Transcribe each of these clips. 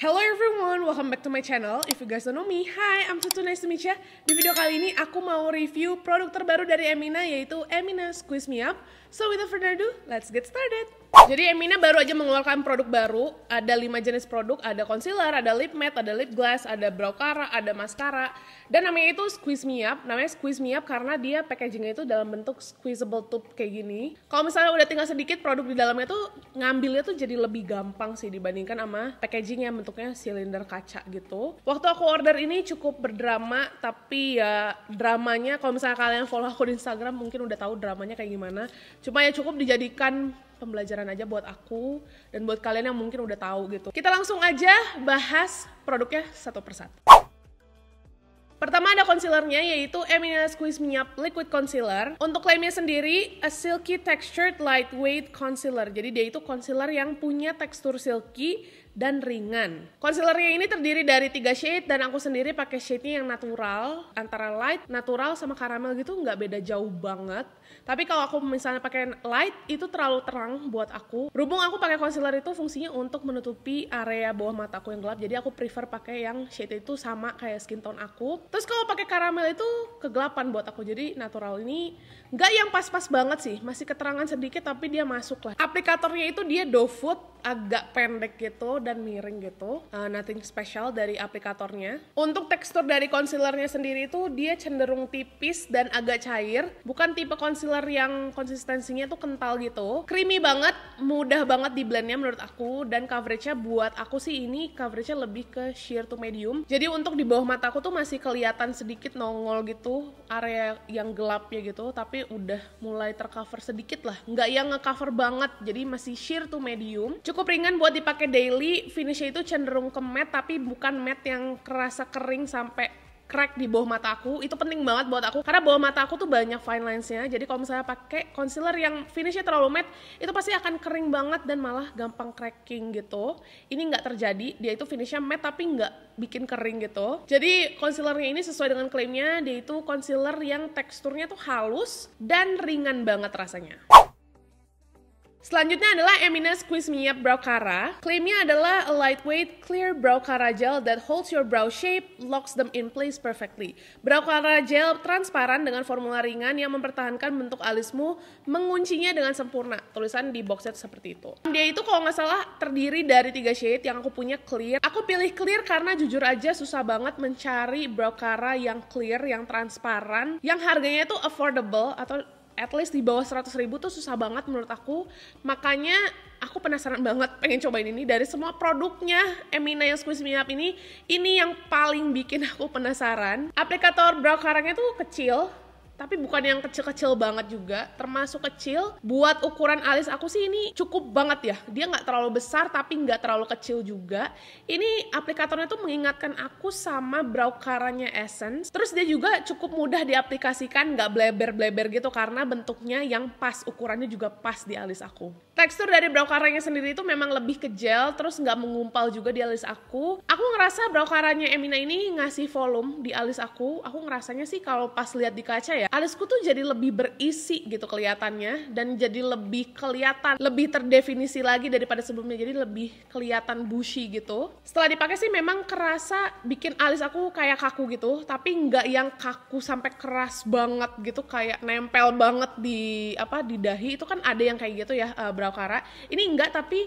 Hello everyone, welcome back to my channel. If you guys don't know me, hi, I'm Tutu, nice to meet ya. Di video kali ini aku mau review produk terbaru dari Emina yaitu Emina Squeeze Me Up So without further ado, let's get started. Jadi Emina baru aja mengeluarkan produk baru, ada lima jenis produk, ada concealer, ada lip matte, ada lip gloss, ada brow cara, ada mascara. Dan namanya itu Squeeze Me Up, namanya Squeeze Me Up karena dia packagingnya itu dalam bentuk squeezable tube kayak gini. Kalau misalnya udah tinggal sedikit produk di dalamnya tuh ngambilnya tuh jadi lebih gampang sih dibandingkan sama packaging yang bentuknya silinder kaca gitu. Waktu aku order ini cukup berdrama, tapi ya dramanya kalau misalnya kalian follow aku di Instagram mungkin udah tahu dramanya kayak gimana Cuma ya cukup dijadikan pembelajaran aja buat aku dan buat kalian yang mungkin udah tahu gitu. Kita langsung aja bahas produknya satu persatu. Pertama ada concealernya yaitu Emina Squeeze Minyak Liquid Concealer. Untuk klaimnya sendiri, a silky textured lightweight concealer. Jadi dia itu concealer yang punya tekstur silky dan ringan. Concealernya ini terdiri dari tiga shade dan aku sendiri pakai shade-nya yang natural, antara light, natural sama karamel gitu nggak beda jauh banget. Tapi kalau aku misalnya pakai light itu terlalu terang buat aku. Berhubung aku pakai concealer itu fungsinya untuk menutupi area bawah mataku yang gelap, jadi aku prefer pakai yang shade itu sama kayak skin tone aku. Terus kalau pakai karamel itu kegelapan buat aku, jadi natural ini nggak yang pas-pas banget sih, masih keterangan sedikit tapi dia masuk lah. Aplikatornya itu dia doe foot agak pendek gitu dan miring gitu uh, nothing special dari aplikatornya untuk tekstur dari concealernya sendiri itu dia cenderung tipis dan agak cair bukan tipe concealer yang konsistensinya tuh kental gitu creamy banget mudah banget di blendnya menurut aku dan coveragenya buat aku sih ini coveragenya lebih ke sheer to medium jadi untuk di bawah mataku tuh masih kelihatan sedikit nongol gitu area yang gelap ya gitu tapi udah mulai tercover sedikit lah nggak yang ngecover banget jadi masih sheer to medium cukup ringan buat dipakai daily finishnya itu cenderung ke matte tapi bukan matte yang kerasa kering sampai crack di bawah mata aku itu penting banget buat aku karena bawah mata aku tuh banyak fine linesnya jadi kalau misalnya pakai concealer yang finishnya terlalu matte itu pasti akan kering banget dan malah gampang cracking gitu ini nggak terjadi dia itu finishnya matte tapi nggak bikin kering gitu jadi concealernya ini sesuai dengan klaimnya dia itu concealer yang teksturnya tuh halus dan ringan banget rasanya Selanjutnya adalah Squeeze Me Up Brow Cara. Klaimnya adalah a lightweight clear brow cara gel that holds your brow shape, locks them in place perfectly. Brow cara gel transparan dengan formula ringan yang mempertahankan bentuk alismu, menguncinya dengan sempurna. Tulisan di box set seperti itu. Dia itu kalau nggak salah terdiri dari tiga shade yang aku punya clear. Aku pilih clear karena jujur aja susah banget mencari brow cara yang clear, yang transparan, yang harganya itu affordable atau at least di bawah 100 ribu tuh susah banget menurut aku makanya aku penasaran banget pengen cobain ini dari semua produknya Emina yang Squeeze Me Up ini ini yang paling bikin aku penasaran aplikator brow karangnya tuh kecil tapi bukan yang kecil-kecil banget juga termasuk kecil buat ukuran alis aku sih ini cukup banget ya dia nggak terlalu besar tapi nggak terlalu kecil juga ini aplikatornya tuh mengingatkan aku sama brow caranya Essence terus dia juga cukup mudah diaplikasikan nggak bleber-bleber gitu karena bentuknya yang pas ukurannya juga pas di alis aku tekstur dari brow karangnya sendiri itu memang lebih ke gel terus nggak mengumpal juga di alis aku aku ngerasa brow karangnya Emina ini ngasih volume di alis aku aku ngerasanya sih kalau pas lihat di kaca ya alisku tuh jadi lebih berisi gitu kelihatannya dan jadi lebih kelihatan lebih terdefinisi lagi daripada sebelumnya jadi lebih kelihatan bushy gitu setelah dipakai sih memang kerasa bikin alis aku kayak kaku gitu tapi nggak yang kaku sampai keras banget gitu kayak nempel banget di apa di dahi itu kan ada yang kayak gitu ya uh, kara ini enggak tapi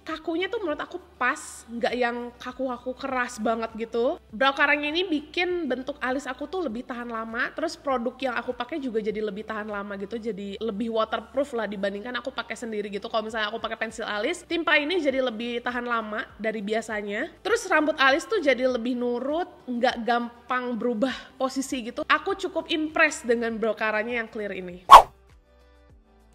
kakunya tuh menurut aku pas, enggak yang kaku-kaku keras banget gitu. Brow karang ini bikin bentuk alis aku tuh lebih tahan lama, terus produk yang aku pakai juga jadi lebih tahan lama gitu, jadi lebih waterproof lah dibandingkan aku pakai sendiri gitu. Kalau misalnya aku pakai pensil alis, timpa ini jadi lebih tahan lama dari biasanya. Terus rambut alis tuh jadi lebih nurut, enggak gampang berubah posisi gitu. Aku cukup impress dengan brow karangnya yang clear ini.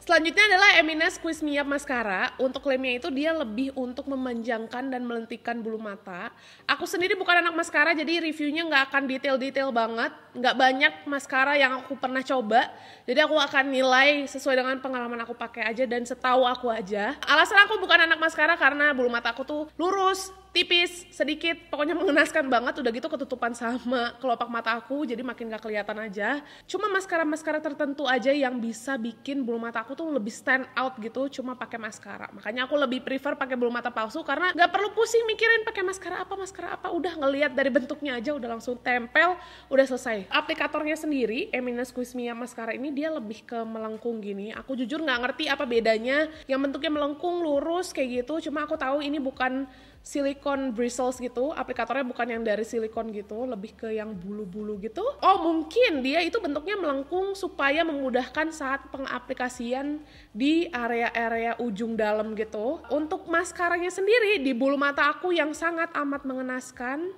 Selanjutnya adalah Emina Squeeze Me Mascara. Untuk lemnya itu dia lebih untuk memanjangkan dan melentikan bulu mata. Aku sendiri bukan anak mascara jadi reviewnya nggak akan detail-detail banget. Nggak banyak mascara yang aku pernah coba. Jadi aku akan nilai sesuai dengan pengalaman aku pakai aja dan setahu aku aja. Alasan aku bukan anak mascara karena bulu mata aku tuh lurus, tipis sedikit pokoknya mengenaskan banget udah gitu ketutupan sama kelopak mata aku jadi makin gak kelihatan aja cuma maskara maskara tertentu aja yang bisa bikin bulu mata aku tuh lebih stand out gitu cuma pakai maskara makanya aku lebih prefer pakai bulu mata palsu karena nggak perlu pusing mikirin pakai maskara apa maskara apa udah ngelihat dari bentuknya aja udah langsung tempel udah selesai aplikatornya sendiri Emina Squeeze Mia maskara ini dia lebih ke melengkung gini aku jujur nggak ngerti apa bedanya yang bentuknya melengkung lurus kayak gitu cuma aku tahu ini bukan silikon bristles gitu aplikatornya bukan yang dari silikon gitu lebih ke yang bulu-bulu gitu oh mungkin dia itu bentuknya melengkung supaya memudahkan saat pengaplikasian di area-area ujung dalam gitu untuk maskaranya sendiri di bulu mata aku yang sangat amat mengenaskan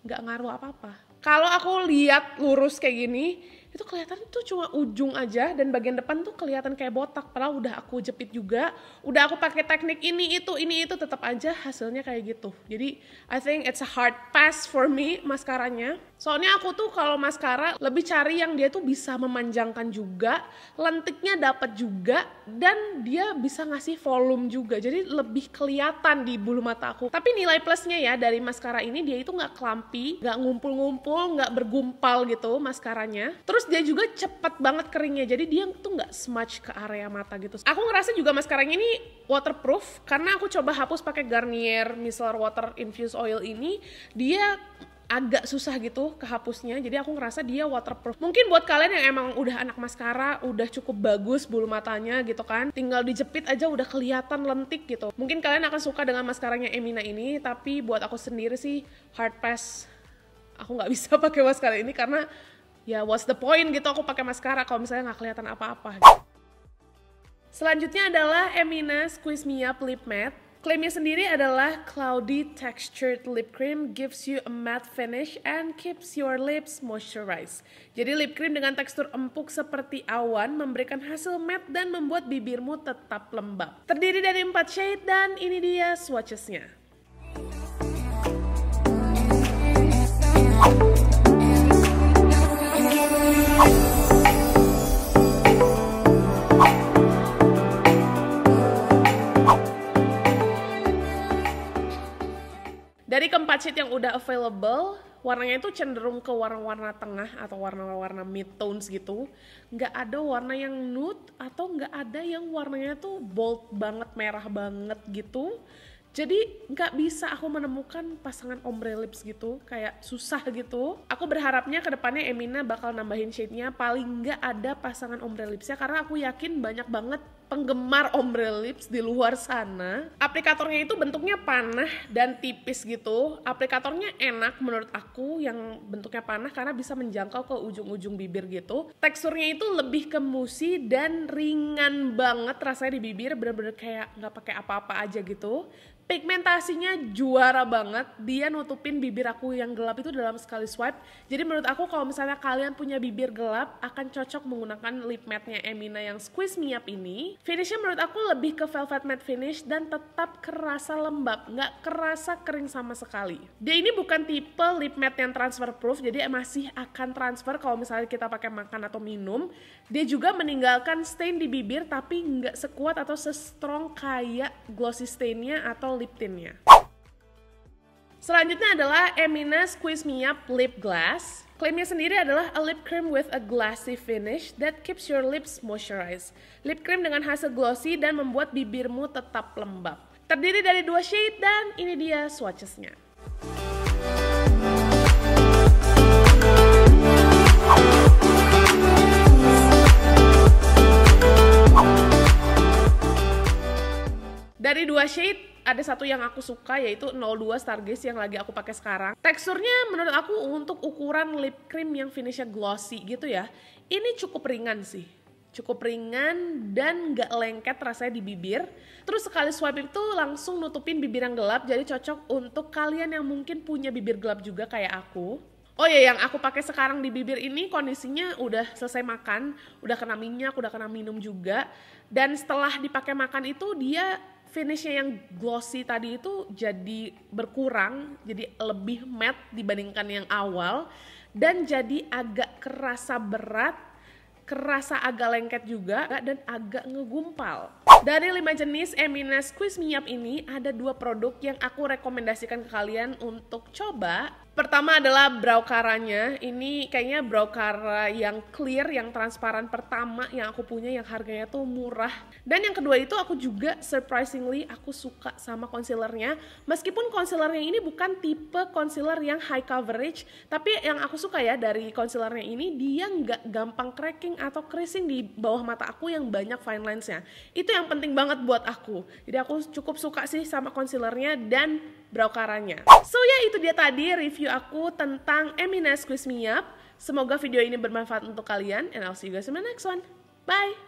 nggak ngaruh apa-apa kalau aku lihat lurus kayak gini itu kelihatan tuh cuma ujung aja dan bagian depan tuh kelihatan kayak botak padahal udah aku jepit juga udah aku pakai teknik ini itu ini itu tetap aja hasilnya kayak gitu jadi I think it's a hard pass for me maskaranya soalnya aku tuh kalau maskara lebih cari yang dia tuh bisa memanjangkan juga lentiknya dapat juga dan dia bisa ngasih volume juga jadi lebih kelihatan di bulu mata aku tapi nilai plusnya ya dari maskara ini dia itu nggak klampi, nggak ngumpul-ngumpul nggak bergumpal gitu maskaranya terus dia juga cepet banget keringnya jadi dia tuh nggak smudge ke area mata gitu aku ngerasa juga maskaranya ini waterproof karena aku coba hapus pakai Garnier micellar water infused oil ini dia agak susah gitu kehapusnya jadi aku ngerasa dia waterproof mungkin buat kalian yang emang udah anak maskara udah cukup bagus bulu matanya gitu kan tinggal dijepit aja udah kelihatan lentik gitu mungkin kalian akan suka dengan maskaranya Emina ini tapi buat aku sendiri sih hard pass aku nggak bisa pakai maskara ini karena ya what's the point gitu aku pakai maskara kalau misalnya nggak kelihatan apa-apa gitu. Selanjutnya adalah Emina Squeeze Mia Lip Matte. Klaimnya sendiri adalah cloudy textured lip cream gives you a matte finish and keeps your lips moisturized. Jadi lip cream dengan tekstur empuk seperti awan memberikan hasil matte dan membuat bibirmu tetap lembab. Terdiri dari 4 shade dan ini dia swatchesnya. keempat shade yang udah available warnanya itu cenderung ke warna-warna tengah atau warna-warna mid tones gitu nggak ada warna yang nude atau nggak ada yang warnanya tuh bold banget merah banget gitu jadi nggak bisa aku menemukan pasangan ombre lips gitu, kayak susah gitu. Aku berharapnya kedepannya Emina bakal nambahin shade-nya paling nggak ada pasangan ombre lipsnya karena aku yakin banyak banget penggemar ombre lips di luar sana. Aplikatornya itu bentuknya panah dan tipis gitu. Aplikatornya enak menurut aku yang bentuknya panah karena bisa menjangkau ke ujung-ujung bibir gitu. Teksturnya itu lebih ke musi dan ringan banget rasanya di bibir, bener-bener kayak nggak pakai apa-apa aja gitu pigmentasinya juara banget. Dia nutupin bibir aku yang gelap itu dalam sekali swipe. Jadi menurut aku kalau misalnya kalian punya bibir gelap akan cocok menggunakan lip matte-nya Emina yang Squeeze Me Up ini. Finishnya menurut aku lebih ke velvet matte finish dan tetap kerasa lembab, nggak kerasa kering sama sekali. Dia ini bukan tipe lip matte yang transfer proof, jadi masih akan transfer kalau misalnya kita pakai makan atau minum. Dia juga meninggalkan stain di bibir tapi nggak sekuat atau strong kayak glossy stainnya atau lip tintnya. Selanjutnya adalah Emina Squeeze Me Up Lip Glass. Klaimnya sendiri adalah a lip cream with a glassy finish that keeps your lips moisturized. Lip cream dengan hasil glossy dan membuat bibirmu tetap lembab. Terdiri dari dua shade dan ini dia swatchesnya. ada satu yang aku suka yaitu 02 Stargaze yang lagi aku pakai sekarang. Teksturnya menurut aku untuk ukuran lip cream yang finishnya glossy gitu ya, ini cukup ringan sih cukup ringan dan gak lengket rasanya di bibir. Terus sekali swipe itu langsung nutupin bibir yang gelap, jadi cocok untuk kalian yang mungkin punya bibir gelap juga kayak aku. Oh ya, yang aku pakai sekarang di bibir ini kondisinya udah selesai makan, udah kena minyak, udah kena minum juga. Dan setelah dipakai makan itu dia finishnya yang glossy tadi itu jadi berkurang, jadi lebih matte dibandingkan yang awal dan jadi agak kerasa berat kerasa agak lengket juga dan agak ngegumpal. Dari lima jenis Emines Quiz Minyak ini ada dua produk yang aku rekomendasikan ke kalian untuk coba. Pertama adalah brow caranya. Ini kayaknya brow cara yang clear, yang transparan pertama yang aku punya yang harganya tuh murah. Dan yang kedua itu aku juga surprisingly aku suka sama concealernya. Meskipun concealernya ini bukan tipe concealer yang high coverage, tapi yang aku suka ya dari concealernya ini dia nggak gampang cracking kering atau keriting di bawah mata aku yang banyak fine linesnya itu yang penting banget buat aku jadi aku cukup suka sih sama concealernya dan brow caranya so ya itu dia tadi review aku tentang Emina's Squeeze Me Up semoga video ini bermanfaat untuk kalian and I'll see you guys in my next one bye